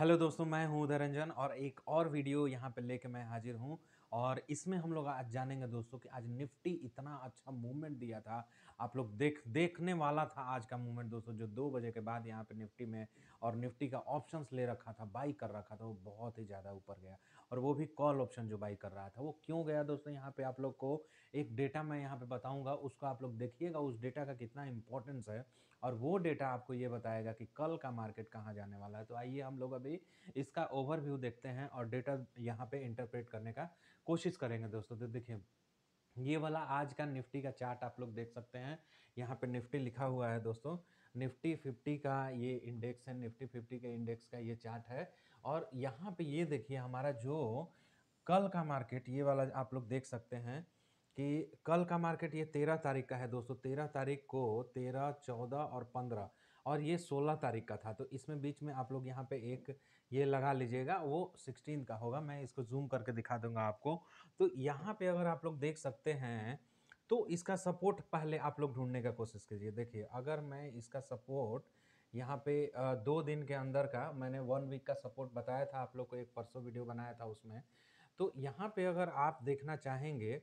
hello दोस्तों मैं हूं उदय रंजन और एक और वीडियो यहां पर लेके मैं हाजिर हूं और इसमें हम लोग आज जानेंगे दोस्तों कि आज निफ्टी इतना अच्छा मूवमेंट दिया था आप लोग देख देखने वाला था आज का मूवमेंट दोस्तों जो दो बजे के बाद यहाँ पे निफ्टी में और निफ्टी का ऑप्शंस ले रखा था बाई कर रखा था वो बहुत ही ज़्यादा ऊपर गया और वो भी कॉल ऑप्शन जो बाई कर रहा था वो क्यों गया दोस्तों यहाँ पर आप लोग को एक डेटा मैं यहाँ पर बताऊँगा उसको आप लोग देखिएगा उस डेटा का कितना इंपॉर्टेंस है और वो डेटा आपको ये बताएगा कि कल का मार्केट कहाँ जाने वाला है तो आइए हम लोग अभी इसका ओवरव्यू देखते हैं और डेटा यहाँ पे इंटरप्रेट करने का कोशिश करेंगे दोस्तों तो देखिए ये वाला आज का निफ्टी का चार्ट आप लोग देख सकते हैं यहाँ पे निफ्टी लिखा हुआ है दोस्तों निफ्टी फिफ्टी का ये इंडेक्स है निफ्टी फिफ्टी के इंडेक्स का ये चार्ट है और यहाँ पे ये देखिए हमारा जो कल का मार्केट ये वाला आप लोग देख सकते हैं कि कल का मार्केट ये तेरह तारीख का है दोस्तों तेरह तारीख को तेरह चौदह और पंद्रह और ये सोलह तारीख का था तो इसमें बीच में आप लोग यहाँ पे एक ये लगा लीजिएगा वो सिक्सटीन का होगा मैं इसको जूम करके दिखा दूंगा आपको तो यहाँ पे अगर आप लोग देख सकते हैं तो इसका सपोर्ट पहले आप लोग ढूंढने का कोशिश कीजिए देखिए अगर मैं इसका सपोर्ट यहाँ पे दो दिन के अंदर का मैंने वन वीक का सपोर्ट बताया था आप लोग को एक परसों वीडियो बनाया था उसमें तो यहाँ पे अगर आप देखना चाहेंगे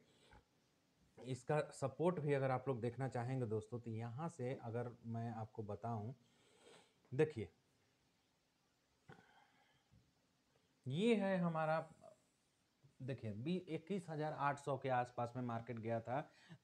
इसका सपोर्ट भी अगर आप लोग देखना चाहेंगे दोस्तों तो यहाँ से अगर मैं आपको बताऊं देखिए ये है हमारा देखिए बी इक्कीस हज़ार आठ सौ के आसपास में मार्केट गया था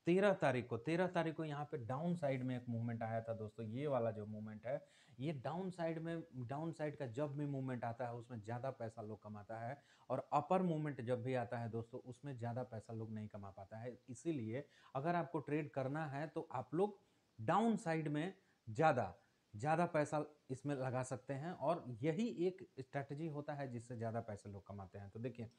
तेरह तारीख को तेरह तारीख को यहाँ पे डाउन साइड में एक मूवमेंट आया था दोस्तों ये वाला जो मूवमेंट है ये डाउन साइड में डाउन साइड का जब भी मूवमेंट आता है उसमें ज़्यादा पैसा लोग कमाता है और अपर मूवमेंट जब भी आता है दोस्तों उसमें ज़्यादा पैसा लोग नहीं कमा पाता है इसीलिए अगर आपको ट्रेड करना है तो आप लोग डाउन साइड में ज़्यादा ज़्यादा पैसा इसमें लगा सकते हैं और यही एक स्ट्रैटेजी होता है जिससे ज़्यादा पैसे लोग कमाते हैं तो देखिए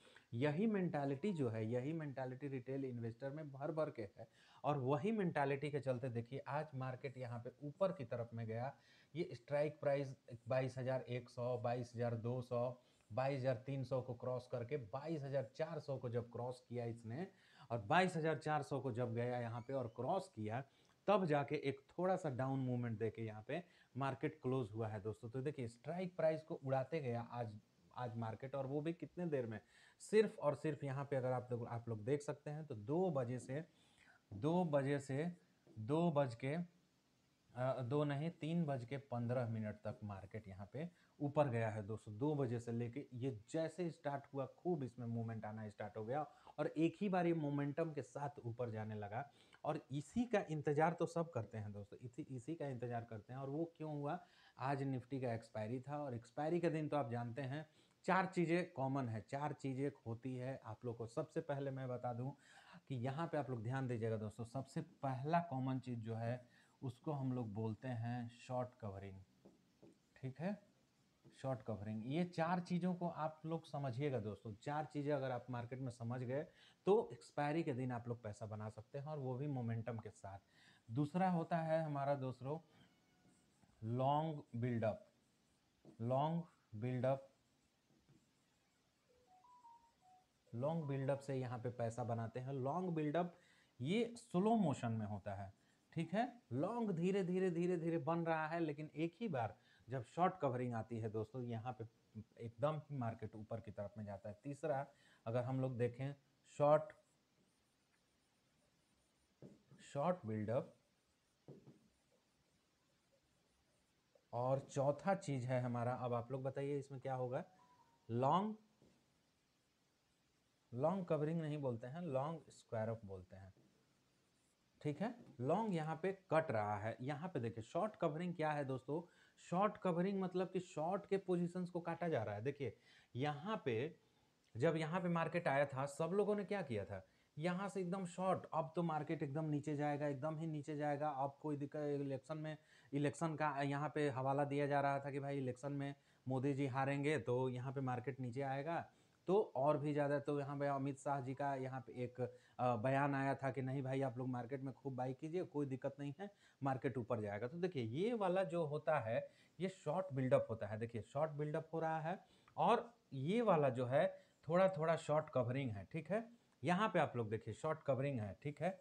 यही मैंटालिटी जो है यही मैंटालिटी रिटेल इन्वेस्टर में भर भर के है और वही मैंटालिटी के चलते देखिए आज मार्केट यहाँ पे ऊपर की तरफ में गया ये स्ट्राइक प्राइस बाईस हज़ार एक सौ बाईस हज़ार दो सौ बाईस हज़ार तीन सौ को क्रॉस करके बाईस हज़ार चार सौ को जब क्रॉस किया इसने और बाईस हज़ार चार सौ को जब गया यहाँ पे और क्रॉस किया तब जाके एक थोड़ा सा डाउन मूवमेंट देके यहाँ पे मार्केट क्लोज हुआ है दोस्तों तो देखिए स्ट्राइक प्राइस को उड़ाते गया आज आज मार्केट और वो भी कितने देर में सिर्फ और सिर्फ यहाँ पे अगर आप लोग आप लोग देख सकते हैं तो दो बजे से दो बजे से दो बज के दो नहीं तीन बज के पंद्रह मिनट तक मार्केट यहाँ पे ऊपर गया है दोस्तों दो बजे से लेके ये जैसे स्टार्ट हुआ खूब इसमें मूवमेंट आना स्टार्ट हो गया और एक ही बार ये मोमेंटम के साथ ऊपर जाने लगा और इसी का इंतज़ार तो सब करते हैं दोस्तों इसी इसी का इंतज़ार करते हैं और वो क्यों हुआ आज निफ्टी का एक्सपायरी था और एक्सपायरी के दिन तो आप जानते हैं चार चीज़ें कॉमन है चार चीज़ें होती है आप लोग को सबसे पहले मैं बता दूं कि यहाँ पे आप लोग ध्यान दीजिएगा दोस्तों सबसे पहला कॉमन चीज़ जो है उसको हम लोग बोलते हैं शॉर्ट कवरिंग ठीक है शॉर्ट कवरिंग ये चार चीज़ों को आप लोग समझिएगा दोस्तों चार चीज़ें अगर आप मार्केट में समझ गए तो एक्सपायरी के दिन आप लोग पैसा बना सकते हैं और वो भी मोमेंटम के साथ दूसरा होता है हमारा दोस्तों long buildup long buildup long buildup से यहाँ पे पैसा बनाते हैं लॉन्ग बिल्डअप ये स्लो मोशन में होता है ठीक है लॉन्ग धीरे धीरे धीरे धीरे बन रहा है लेकिन एक ही बार जब शॉर्ट कवरिंग आती है दोस्तों यहाँ पे एकदम ही मार्केट ऊपर की तरफ में जाता है तीसरा अगर हम लोग देखें शॉर्ट शॉर्ट बिल्डअप और चौथा चीज है हमारा अब आप लोग बताइए इसमें क्या होगा लॉन्ग लॉन्ग कवरिंग नहीं बोलते हैं लॉन्ग स्क्वायर अप बोलते हैं ठीक है लॉन्ग यहाँ पे कट रहा है यहाँ पे देखिए शॉर्ट कवरिंग क्या है दोस्तों शॉर्ट कवरिंग मतलब कि शॉर्ट के पोजीशंस को काटा जा रहा है देखिए यहाँ पे जब यहाँ पे मार्केट आया था सब लोगों ने क्या किया था यहाँ से एकदम शॉर्ट अब तो मार्केट एकदम नीचे जाएगा एकदम ही नीचे जाएगा अब कोई दिक्कत इलेक्शन में इलेक्शन का यहाँ पे हवाला दिया जा रहा था कि भाई इलेक्शन में मोदी जी हारेंगे तो यहाँ पे मार्केट नीचे आएगा तो और भी ज़्यादा तो यहाँ भाई अमित शाह जी का यहाँ पे एक बयान आया था कि नहीं भाई आप लोग मार्केट में खूब बाई कीजिए कोई दिक्कत नहीं है मार्केट ऊपर जाएगा तो देखिए ये वाला जो होता है ये शॉर्ट बिल्डअप होता है देखिए शॉर्ट बिल्डअप हो रहा है और ये वाला जो है थोड़ा थोड़ा शॉर्ट कवरिंग है ठीक है यहाँ पे आप लोग देखिए शॉर्ट कवरिंग है ठीक है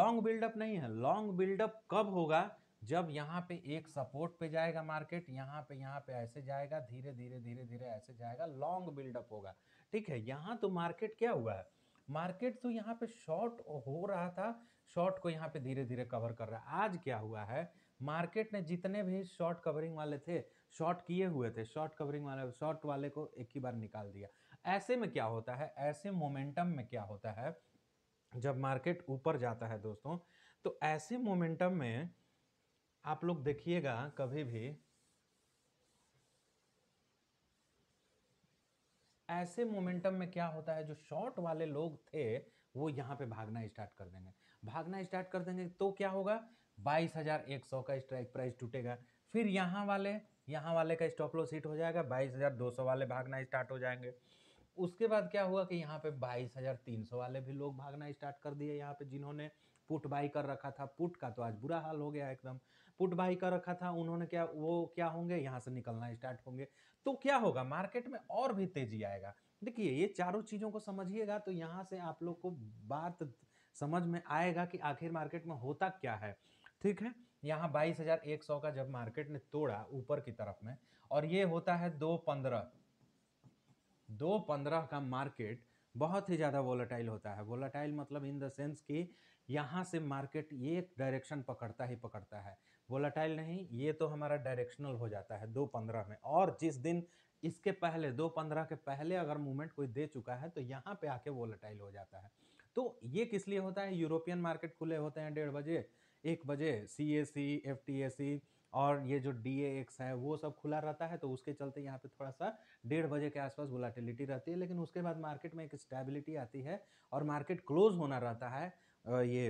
लॉन्ग बिल्डअप नहीं है लॉन्ग बिल्डअप कब होगा जब यहाँ पे एक सपोर्ट पे जाएगा मार्केट यहाँ पे यहाँ पे ऐसे जाएगा धीरे धीरे धीरे धीरे ऐसे जाएगा लॉन्ग बिल्डअप होगा ठीक है यहाँ तो मार्केट क्या हुआ है मार्केट तो यहाँ पे शॉर्ट हो रहा था शॉर्ट को यहाँ पे धीरे धीरे कवर कर रहा है आज क्या हुआ है मार्केट ने जितने भी शॉर्ट कवरिंग वाले थे शॉर्ट किए हुए थे शॉर्ट कवरिंग वाले शॉर्ट वाले को एक ही बार निकाल दिया ऐसे में क्या होता है ऐसे मोमेंटम में क्या होता है जब मार्केट ऊपर जाता है दोस्तों तो ऐसे मोमेंटम में आप लोग देखिएगा कभी भी ऐसे मोमेंटम में क्या होता है जो शॉर्ट वाले लोग थे वो यहाँ पे भागना स्टार्ट कर देंगे भागना स्टार्ट कर देंगे तो क्या होगा बाईस हज़ार एक सौ का स्ट्राइक प्राइस टूटेगा फिर यहाँ वाले यहाँ वाले का स्टॉप लॉस हिट हो जाएगा बाईस हज़ार दो सौ वाले भागना स्टार्ट हो जाएंगे उसके बाद क्या हुआ कि यहाँ पे बाईस हज़ार तीन सौ वाले भी लोग भागना स्टार्ट कर दिए यहाँ पे जिन्होंने पुट बाई कर रखा था पुट का तो आज बुरा हाल हो गया एकदम पुट बाई कर रखा था उन्होंने क्या वो क्या होंगे यहाँ से निकलना स्टार्ट होंगे तो क्या होगा मार्केट में और भी तेजी आएगा देखिए ये चारों चीज़ों को समझिएगा तो यहाँ से आप लोग को बात समझ में आएगा कि आखिर मार्केट में होता क्या है ठीक है यहाँ बाईस हज़ार एक सौ का जब मार्केट ने तोड़ा ऊपर की तरफ में और ये होता है दो पंद्रह दो पंद्रह का मार्केट बहुत ही ज़्यादा वोलाटाइल होता है वोलाटाइल मतलब इन द सेंस कि यहाँ से मार्केट ये एक डायरेक्शन पकड़ता ही पकड़ता है वोलाटाइल नहीं ये तो हमारा डायरेक्शनल हो जाता है दो पंद्रह में और जिस दिन इसके पहले दो पंद्रह के पहले अगर मूवमेंट कोई दे चुका है तो यहाँ पे आके वोलाटाइल हो जाता है तो ये किस लिए होता है यूरोपियन मार्केट खुले होते हैं डेढ़ बजे एक बजे सी ए सी एफ टी ए सी और ये जो डी एक्स है वो सब खुला रहता है तो उसके चलते यहाँ पे थोड़ा सा डेढ़ बजे के आसपास वोलाटिलिटी रहती है लेकिन उसके बाद मार्केट में एक स्टेबिलिटी आती है और मार्केट क्लोज होना रहता है ये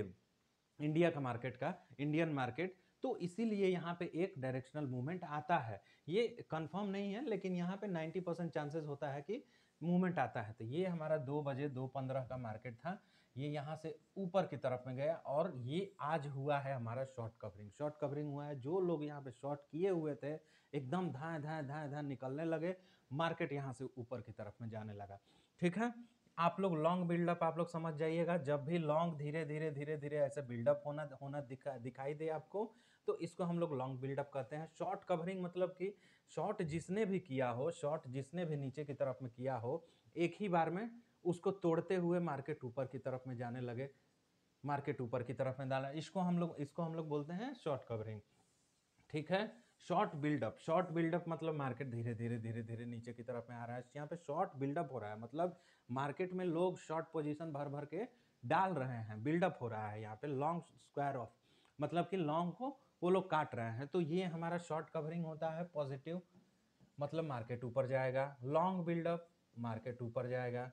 इंडिया का मार्केट का इंडियन मार्केट तो इसीलिए यहाँ पे एक डायरेक्शनल मूवमेंट आता है ये कंफर्म नहीं है लेकिन यहाँ पे 90 परसेंट चांसेस होता है कि मूवमेंट आता है तो ये हमारा दो बजे दो पंद्रह का मार्केट था ये यहाँ से ऊपर की तरफ में गया और ये आज हुआ है हमारा शॉर्ट कवरिंग शॉर्ट कवरिंग हुआ है जो लोग यहाँ पे शॉर्ट किए हुए थे एकदम धाए धाए धाए धाए निकलने लगे मार्केट यहाँ से ऊपर की तरफ में जाने लगा ठीक है आप लोग लॉन्ग बिल्डअप आप लोग समझ जाइएगा जब भी लॉन्ग धीरे धीरे धीरे धीरे ऐसे बिल्डअप होना होना दिखा दिखाई दे आपको तो इसको हम लोग लॉन्ग बिल्डअप कहते हैं शॉर्ट कवरिंग मतलब कि शॉर्ट जिसने भी किया हो शॉर्ट जिसने भी नीचे की तरफ में किया हो एक ही बार में उसको तोड़ते हुए मार्केट ऊपर की तरफ में जाने लगे मार्केट ऊपर की तरफ में डाला इसको हम लोग इसको हम लोग बोलते हैं शॉर्ट कवरिंग ठीक है शॉर्ट बिल्डअप शॉर्ट बिल्डअप मतलब मार्केट धीरे धीरे धीरे धीरे नीचे की तरफ में आ रहा है यहाँ पे शॉर्ट बिल्डअप हो रहा है मतलब मार्केट में लोग शॉर्ट पोजीशन भर भर के डाल रहे हैं बिल्डअप हो रहा है यहाँ पे लॉन्ग स्क्वायर ऑफ मतलब कि लॉन्ग को वो लोग काट रहे हैं तो ये हमारा शॉर्ट कवरिंग होता है पॉजिटिव मतलब मार्केट ऊपर जाएगा लॉन्ग बिल्डअप मार्केट ऊपर जाएगा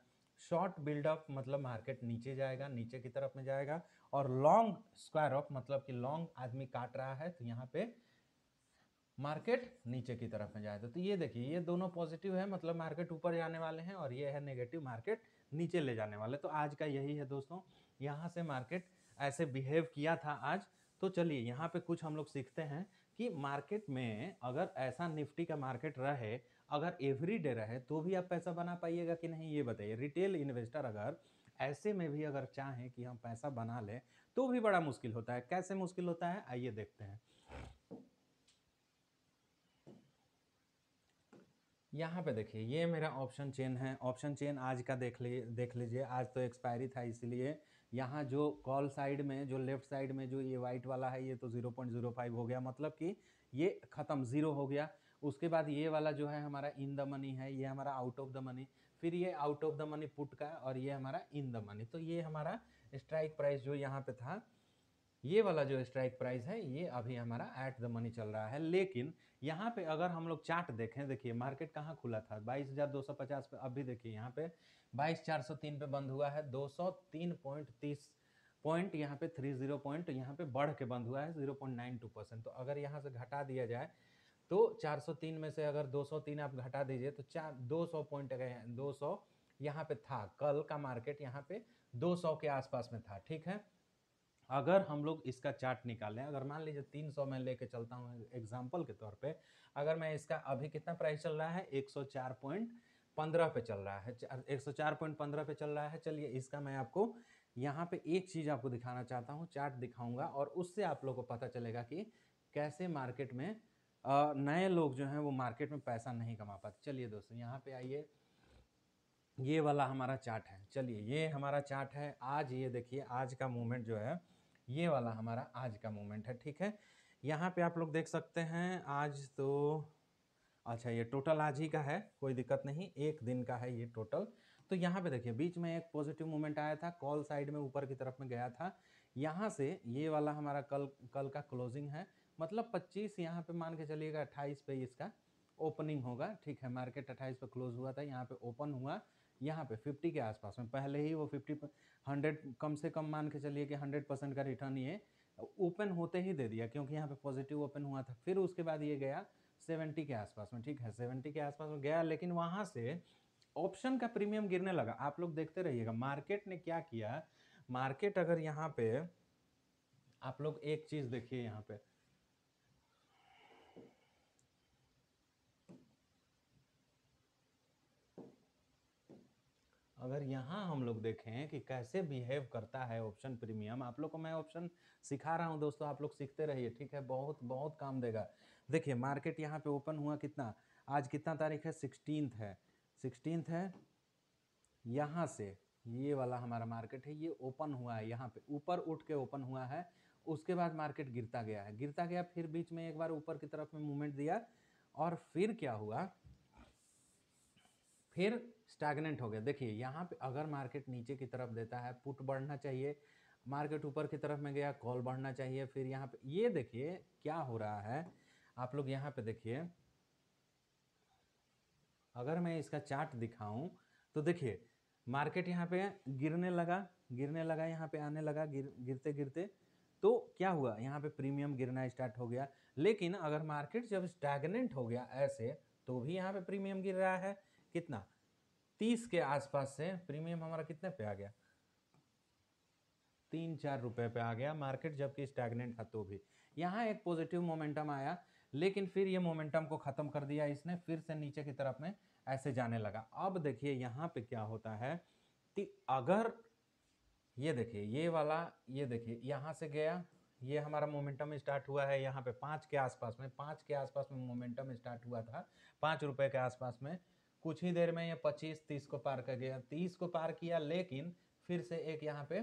शॉर्ट बिल्डअप मतलब मार्केट नीचे जाएगा नीचे की तरफ में जाएगा और लॉन्ग स्क्वायर ऑफ मतलब कि लॉन्ग आदमी काट रहा है तो यहाँ पे मार्केट नीचे की तरफ में जाएगा तो, तो ये देखिए ये दोनों पॉजिटिव है मतलब मार्केट ऊपर जाने वाले हैं और ये है नेगेटिव मार्केट नीचे ले जाने वाले तो आज का यही है दोस्तों यहाँ से मार्केट ऐसे बिहेव किया था आज तो चलिए यहाँ पे कुछ हम लोग सीखते हैं कि मार्केट में अगर ऐसा निफ्टी का मार्केट रहे अगर एवरी डे रहे तो भी आप पैसा बना पाइएगा कि नहीं ये बताइए रिटेल इन्वेस्टर अगर ऐसे में भी अगर चाहें कि हम पैसा बना लें तो भी बड़ा मुश्किल होता है कैसे मुश्किल होता है आइए देखते हैं यहाँ पे देखिए ये मेरा ऑप्शन चेन है ऑप्शन चेन आज का देख ली देख लीजिए आज तो एक्सपायरी था इसलिए यहाँ जो कॉल साइड में जो लेफ्ट साइड में जो ये वाइट वाला है ये तो 0.05 हो गया मतलब कि ये ख़त्म ज़ीरो हो गया उसके बाद ये वाला जो है हमारा इन द मनी है ये हमारा आउट ऑफ द मनी फिर ये out of the money put का और ये हमारा इन द मनी तो ये हमारा स्ट्राइक प्राइस जो यहाँ पे था ये वाला जो स्ट्राइक प्राइस है ये अभी हमारा एट द मनी चल रहा है लेकिन यहाँ पे अगर हम लोग चार्ट देखें देखिए मार्केट कहाँ खुला था 22,250 पे अभी देखिए यहाँ पे 22,403 पे बंद हुआ है 203.30 पॉइंट पॉइंट यहाँ पे 30 पॉइंट यहाँ पे बढ़ के बंद हुआ है 0.92 परसेंट तो अगर यहाँ से घटा दिया जाए तो 403 में से अगर 203 आप घटा दीजिए तो चार सौ पॉइंट अगर दो सौ यहाँ पे था कल का मार्केट यहाँ पे 200 के आसपास में था ठीक है अगर हम लोग इसका चार्ट निकालें अगर मान लीजिए तीन सौ में लेके चलता हूँ एग्जाम्पल के तौर पे अगर मैं इसका अभी कितना प्राइस चल रहा है एक सौ चार पॉइंट पंद्रह पे चल रहा है एक सौ चार पॉइंट पंद्रह पे चल रहा है चलिए इसका मैं आपको यहाँ पे एक चीज़ आपको दिखाना चाहता हूँ चार्ट दिखाऊंगा और उससे आप लोग को पता चलेगा कि कैसे मार्केट में नए लोग जो हैं वो मार्केट में पैसा नहीं कमा पाते चलिए दोस्तों यहाँ पे आइए ये वाला हमारा चार्ट है चलिए ये हमारा चार्ट है आज ये देखिए आज का मूवमेंट जो है ये वाला हमारा आज का मोमेंट है ठीक है यहाँ पे आप लोग देख सकते हैं आज तो अच्छा ये टोटल आज ही का है कोई दिक्कत नहीं एक दिन का है ये टोटल तो यहाँ पे देखिए बीच में एक पॉजिटिव मोमेंट आया था कॉल साइड में ऊपर की तरफ में गया था यहाँ से ये वाला हमारा कल कल का क्लोजिंग है मतलब 25 यहाँ पे मान के चलिएगा 28 पे इसका ओपनिंग होगा ठीक है मार्केट अट्ठाईस पे क्लोज हुआ था यहाँ पे ओपन हुआ यहाँ पे 50 के आसपास में पहले ही वो 50 100 कम से कम मान के चलिए कि 100 परसेंट का रिटर्न ये ओपन होते ही दे दिया क्योंकि यहाँ पे पॉजिटिव ओपन हुआ था फिर उसके बाद ये गया 70 के आसपास में ठीक है 70 के आसपास में गया लेकिन वहाँ से ऑप्शन का प्रीमियम गिरने लगा आप लोग देखते रहिएगा मार्केट ने क्या किया मार्केट अगर यहाँ पे आप लोग एक चीज़ देखिए यहाँ पे अगर यहाँ हम लोग देखें कि कैसे बिहेव करता है ऑप्शन प्रीमियम आप लोग को मैं ऑप्शन सिखा रहा हूँ दोस्तों आप लोग सीखते रहिए ठीक है बहुत बहुत काम देगा देखिए मार्केट यहाँ पे ओपन हुआ कितना आज कितना तारीख है सिक्सटीन है सिक्सटीन है यहाँ से ये वाला हमारा मार्केट है ये ओपन हुआ है यहाँ पे ऊपर उठ के ओपन हुआ है उसके बाद मार्केट गिरता गया है गिरता गया फिर बीच में एक बार ऊपर की तरफ में मूवमेंट दिया और फिर क्या हुआ फिर स्टैगनेंट हो गया देखिए यहाँ पे अगर मार्केट नीचे की तरफ देता है पुट बढ़ना चाहिए मार्केट ऊपर की तरफ में गया कॉल बढ़ना चाहिए फिर यहाँ पे ये देखिए क्या हो रहा है आप लोग यहाँ पे देखिए अगर मैं इसका चार्ट दिखाऊं तो देखिए मार्केट यहाँ पे गिरने लगा गिरने लगा यहाँ पे आने लगा गिर गिरते गिरते तो क्या हुआ यहाँ पे प्रीमियम गिरना स्टार्ट हो गया लेकिन अगर मार्केट जब स्टैगनेंट हो गया ऐसे तो भी यहाँ पे प्रीमियम गिर रहा है कितना तीस के आसपास से प्रीमियम हमारा कितने पे आ गया तीन चार रुपए पे आ गया मार्केट जबकि स्टैगनेंट था तो भी यहाँ एक पॉजिटिव मोमेंटम आया लेकिन फिर ये मोमेंटम को ख़त्म कर दिया इसने फिर से नीचे की तरफ में ऐसे जाने लगा अब देखिए यहाँ पे क्या होता है कि अगर ये देखिए ये वाला ये देखिए यहाँ से गया ये हमारा मोमेंटम स्टार्ट हुआ है यहाँ पे पाँच के आसपास में पाँच के आसपास में मोमेंटम स्टार्ट हुआ था पाँच रुपये के आसपास में कुछ ही देर में ये 25 30 को पार कर गया 30 को पार किया लेकिन फिर से एक यहाँ पे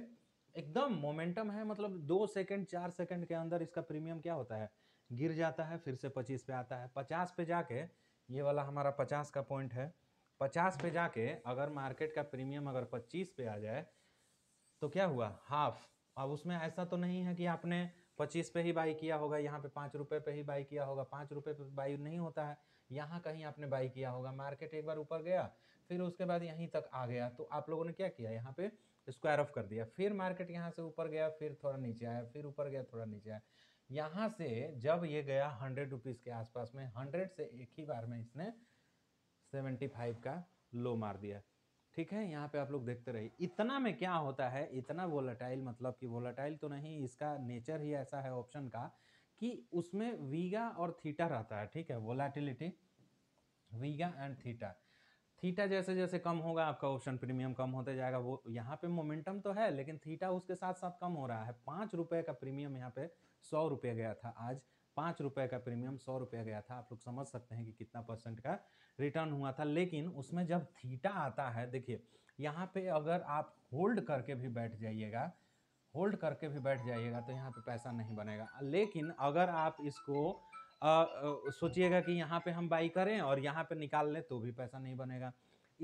एकदम मोमेंटम है मतलब दो सेकंड चार सेकंड के अंदर इसका प्रीमियम क्या होता है गिर जाता है फिर से 25 पे आता है 50 पे जाके ये वाला हमारा 50 का पॉइंट है 50 पे जाके अगर मार्केट का प्रीमियम अगर 25 पे आ जाए तो क्या हुआ हाफ अब उसमें ऐसा तो नहीं है कि आपने पच्चीस पे ही बाई किया होगा यहाँ पे पाँच रुपये पे ही बाई किया होगा पाँच रुपये पे बाई नहीं होता है यहाँ कहीं आपने बाई किया होगा मार्केट एक बार ऊपर गया फिर उसके बाद यहीं तक आ गया तो आप लोगों ने क्या किया यहाँ पे स्क्वायर ऑफ कर दिया फिर मार्केट यहाँ से ऊपर गया फिर थोड़ा नीचे आया फिर ऊपर गया थोड़ा नीचे आया यहाँ से जब ये गया हंड्रेड रुपीज़ के आसपास में हंड्रेड से एक ही बार में इसने सेवेंटी फाइव का लो मार दिया ठीक है यहाँ पे आप लोग देखते रहिए इतना में क्या होता है इतना वोलाटाइल मतलब कि वोलाटाइल तो नहीं इसका नेचर ही ऐसा है ऑप्शन का कि उसमें वीगा और थीटा रहता है ठीक है volatility vega and theta theta जैसे जैसे कम होगा आपका ऑप्शन प्रीमियम कम होते जाएगा वो यहाँ पे मोमेंटम तो है लेकिन थीटा उसके साथ साथ कम हो रहा है पाँच रुपये का प्रीमियम यहाँ पे सौ रुपये गया था आज पाँच रुपये का प्रीमियम सौ रुपये गया था आप लोग समझ सकते हैं कि कितना परसेंट का रिटर्न हुआ था लेकिन उसमें जब थीटा आता है देखिए यहाँ पे अगर आप होल्ड करके भी बैठ जाइएगा होल्ड करके भी बैठ जाइएगा तो यहाँ पे पैसा नहीं बनेगा लेकिन अगर आप इसको सोचिएगा कि यहाँ पे हम बाई करें और यहाँ पे निकाल लें तो भी पैसा नहीं बनेगा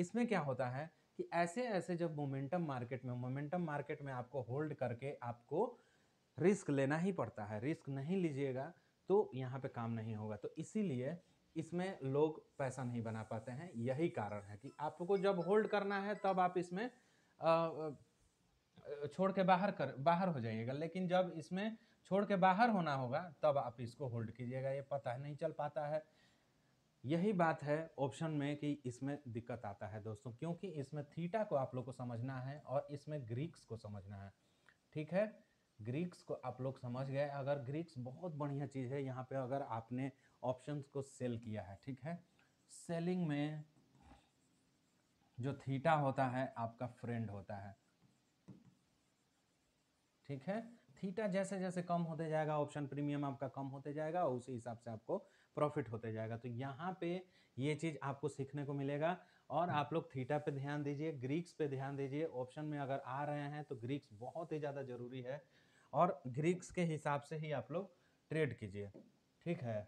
इसमें क्या होता है कि ऐसे ऐसे जब मोमेंटम मार्केट में मोमेंटम मार्केट में आपको होल्ड करके आपको रिस्क लेना ही पड़ता है रिस्क नहीं लीजिएगा तो यहाँ पे काम नहीं होगा तो इसीलिए इसमें लोग पैसा नहीं बना पाते हैं यही कारण है कि आपको जब होल्ड करना है तब आप इसमें आ, छोड़ के बाहर कर बाहर हो जाइएगा लेकिन जब इसमें छोड़ के बाहर होना होगा तब आप इसको होल्ड कीजिएगा ये पता नहीं चल पाता है यही बात है ऑप्शन में कि इसमें दिक्कत आता है दोस्तों क्योंकि इसमें थीटा को आप लोग को समझना है और इसमें ग्रीक्स को समझना है ठीक है ग्रीक्स को आप लोग समझ गए अगर ग्रीक्स बहुत बढ़िया चीज़ है यहाँ पे अगर आपने ऑप्शंस को सेल किया है ठीक है सेलिंग में जो थीटा होता है आपका फ्रेंड होता है ठीक है थीटा जैसे जैसे कम होते जाएगा ऑप्शन प्रीमियम आपका कम होते जाएगा और उसी हिसाब से आपको प्रॉफिट होते जाएगा तो यहाँ पे ये चीज़ आपको सीखने को मिलेगा और आप लोग थीटा पे ध्यान दीजिए ग्रीक्स पे ध्यान दीजिए ऑप्शन में अगर आ रहे हैं तो ग्रीक्स बहुत ही ज़्यादा ज़रूरी है और ग्रीक्स के हिसाब से ही आप लोग ट्रेड कीजिए ठीक है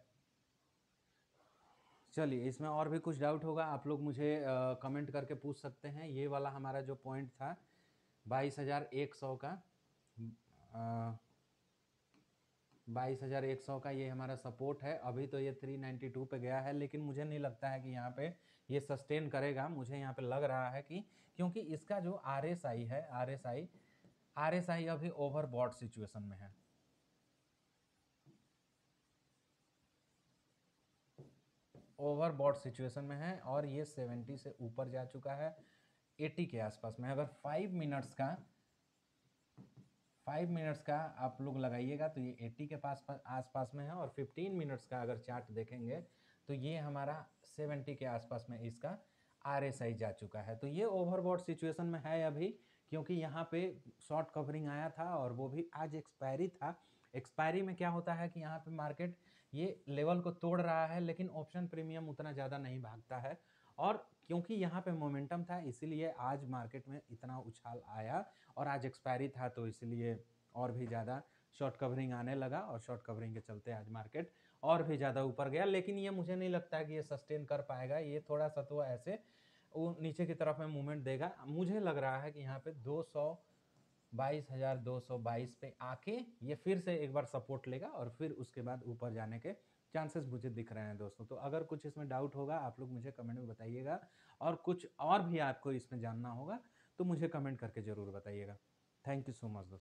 चलिए इसमें और भी कुछ डाउट होगा आप लोग मुझे कमेंट करके पूछ सकते हैं ये वाला हमारा जो पॉइंट था बाईस हज़ार एक सौ का बाईस हज़ार एक सौ का ये हमारा सपोर्ट है अभी तो ये थ्री नाइन्टी टू पे गया है लेकिन मुझे नहीं लगता है कि यहाँ पे ये सस्टेन करेगा मुझे यहाँ पे लग रहा है कि क्योंकि इसका जो आर एस आई है R S I R S I अभी ओवर बॉड सिचुएशन में है ओवर बॉड सिचुएशन में है और ये सेवेंटी से ऊपर जा चुका है एटी के आसपास में अगर फाइव मिनट्स का फाइव मिनट्स का आप लोग लगाइएगा तो ये एट्टी के पास पास आसपास में है और फिफ्टीन मिनट्स का अगर चार्ट देखेंगे तो ये हमारा सेवेंटी के आसपास में इसका आर एस आई जा चुका है तो ये ओवरबॉड सिचुएशन में है अभी क्योंकि यहाँ पे शॉर्ट कवरिंग आया था और वो भी आज एक्सपायरी था एक्सपायरी में क्या होता है कि यहाँ पे मार्केट ये लेवल को तोड़ रहा है लेकिन ऑप्शन प्रीमियम उतना ज़्यादा नहीं भागता है और क्योंकि यहाँ पे मोमेंटम था इसीलिए आज मार्केट में इतना उछाल आया और आज एक्सपायरी था तो इसलिए और भी ज़्यादा शॉर्ट कवरिंग आने लगा और शॉर्ट कवरिंग के चलते आज मार्केट और भी ज़्यादा ऊपर गया लेकिन ये मुझे नहीं लगता है कि ये सस्टेन कर पाएगा ये थोड़ा सा तो ऐसे वो नीचे की तरफ में मूवमेंट देगा मुझे लग रहा है कि यहाँ पे दो सौ बाईस हज़ार दो सौ बाईस पे आके ये फिर से एक बार सपोर्ट लेगा और फिर उसके बाद ऊपर जाने के चांसेस मुझे दिख रहे हैं दोस्तों तो अगर कुछ इसमें डाउट होगा आप लोग मुझे कमेंट में बताइएगा और कुछ और भी आपको इसमें जानना होगा तो मुझे कमेंट करके ज़रूर बताइएगा थैंक यू सो मच दोस्तों